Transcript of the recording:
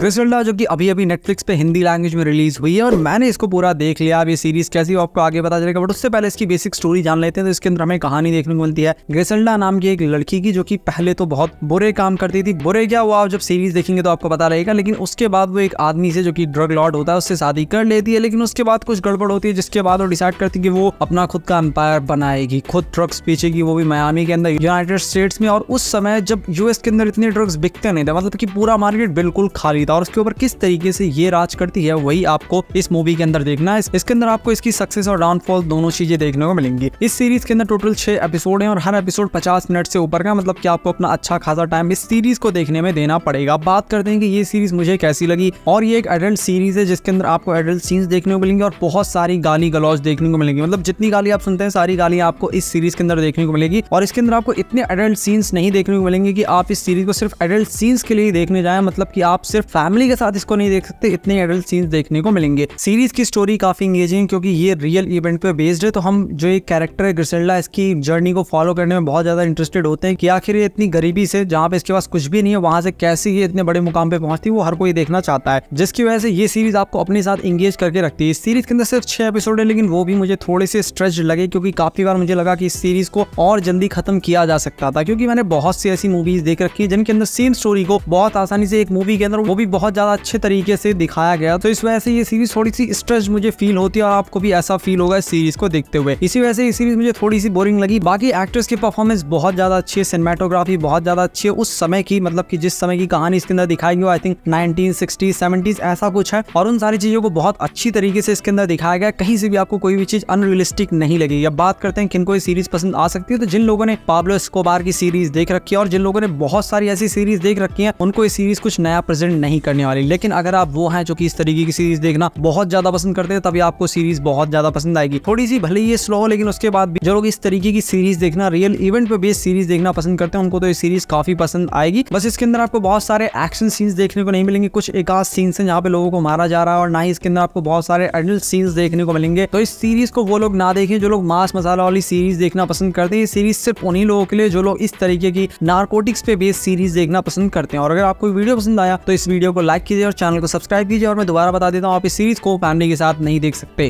ग्रिसल्डा जो कि अभी अभी नेटफ्लिक्स पे हिंदी लैंग्वेज में रिलीज हुई है और मैंने इसको पूरा देख लिया अब ये सीरीज कैसी आपको आगे पता चलेगा बट उससे पहले इसकी बेसिक स्टोरी जान लेते हैं तो इसके अंदर हमें कहानी देखने को मिलती है ग्रिसल्डा नाम की एक लड़की की जो कि पहले तो बहुत बुरे काम करती थी बुरे क्या वो आप जब सीरीज देखेंगे तो आपको पता रहेगा लेकिन उसके बाद वो एक आदमी से जो कि ड्रग लॉर्ड होता है उससे शादी कर लेती है लेकिन उसके बाद कुछ गड़बड़ होती है जिसके बाद वो डिसाइड करती है कि वो अपना खुद का एम्पायर बनाएगी खुद ड्रग्स बेचेगी वो भी मयामी के अंदर यूनाइटेड स्टेट्स में और उस समय जब यूएस के अंदर इतने ड्रग्स बिकते नहीं थे मतलब की पूरा मार्केट बिल्कुल खाली था और उसके ऊपर किस तरीके से ये राज करती है वही आपको इस मूवी के अंदर देखना है इसके अंदर आपको इसकी सक्सेस और डाउनफॉल दोनों चीजें देखने को मिलेंगी इस सीरीज के अंदर टोटल छह एपिसोड है और हर एपिसोड पचास मिनट से ऊपर का मतलब की आपको अपना अच्छा खासा टाइम इस सीरीज को देखने में देना पड़ेगा बात करते हैं कि ये सीरीज मुझे कैसी लगी और ये एक एडल्ट सीरीज है जिसके अंदर आपको एडल्ट सीन्स देखने को मिलेंगे और बहुत सारी गाली गलौज देखने को मिलेंगी मतलब जितनी गाली आप सुनते हैं सारी गाली आपको इस सीरीज के अंदर देखने को मिलेगी और इसके अंदर आपको इतने एडल्ट सीन्स नहीं देखने को मिलेंगे कि आप इस सीरीज को सिर्फ एडल्ट सीन्स के लिए देखने जाए मतलब कि आप सिर्फ फैमिली के साथ इसको नहीं देख सकते इतने एडल्ट सीन्स देखने को मिलेंगे सीरीज की स्टोरी काफी इंगेजिंग क्योंकि ये रियल इवेंट पे बेस्ड है तो हम जो एक कैरेक्टर है ग्रिसेल्डा इसकी जर्नी को फॉलो करने में बहुत ज्यादा इंटरेस्टेड होते हैं कि आखिर ये इतनी गरीबी से जहाँ पे इसके पास कुछ भी नहीं है वहां से कैसे ये इतने बड़े मुकाम पे पहुंचती है वो हर कोई देखना चाहता है जिसकी वजह से ये सीरीज आपको अपने साथ इंगेज करके रखती है इस सीरीज के अंदर सिर्फ छह एपिसोड है लेकिन वो भी मुझे थोड़े से स्ट्रेच लगे क्योंकि काफी बार मुझे लगा कि इस सीरीज को और जल्दी खत्म किया जा सकता था क्योंकि मैंने बहुत सी ऐसी मूवीज देख रखी है जिनके अंदर सेम स्टोरी को बहुत आसानी से एक मूवी के अंदर वो भी भी बहुत ज़्यादा अच्छे तरीके से दिखाया गया तो इस वजह से ये सीरीज थोड़ी सी स्ट्रेस मुझे फील होती है और आपको भी ऐसा फील होगा इस सीरीज को देखते हुए इसी वजह से ये सीरीज मुझे थोड़ी सी बोरिंग लगी बाकी एक्ट्रेस की परफॉर्मेंस बहुत ज़्यादा अच्छी है सिनेमाटोग्राफी बहुत ज़्यादा अच्छी है उस समय की मतलब की जिस समय की कहानी इसके अंदर दिखाई गई आई थिंक नाइनटीन सिक्सटीज ऐसा कुछ है और उन सारी चीज़ों को बहुत अच्छी तरीके से इसके अंदर दिखाया गया कहीं से भी आपको कोई भी चीज़ अनरियलिस्टिक नहीं लगी अब बात करते हैं किनको ये सीरीज पसंद आ सकती है तो जिन लोगों ने पाब्लो स्कोबार की सीरीज देख रखी है और जिन लोगों ने बहुत सारी ऐसी सीरीज देख रखी है उनको ये सीरीज कुछ नया प्रेजेंट नहीं नहीं करने वाली लेकिन अगर आप वो हैं जो कि इस तरीके की सीरीज देखना बहुत ज्यादा पसंद करते हैं तभी आपको सीरीज बहुत ज्यादा पसंद आएगी थोड़ी सी भले ही ये स्लो हो लेकिन उसके बाद भी जो लोग इस तरीके की सीरीज देखना रियल इवेंट पे बेस्ड सीरीज देखना पसंद करते हैं उनको तो ये सीरीज काफी पसंद आएगी बस इसके अंदर आपको बहुत सारे एक्शन सीन्स देखने को नहीं मिलेंगे कुछ एक आध सीन्स है जहाँ पे लोगों को मारा जा रहा है और ना ही इसके अंदर आपको बहुत सारे एडल्ट सीन्स देखने को मिलेंगे तो इस सीरीज को वो लोग ना देखें जो लोग मास मसाला वाली सीरीज देखना पसंद करते हैं ये सीरीज सिर्फ उन्हीं लोगों के लिए जो लोग इस तरीके की नारकोटिक्स पे बेस्ड सीरीज देखना पसंद करते हैं और अगर आपको वीडियो पसंद आया तो इस वीडियो वीडियो को लाइक कीजिए और चैनल को सब्सक्राइब कीजिए और मैं दोबारा बता देता हूँ आप इस सीरीज़ को फैमिली के साथ नहीं देख सकते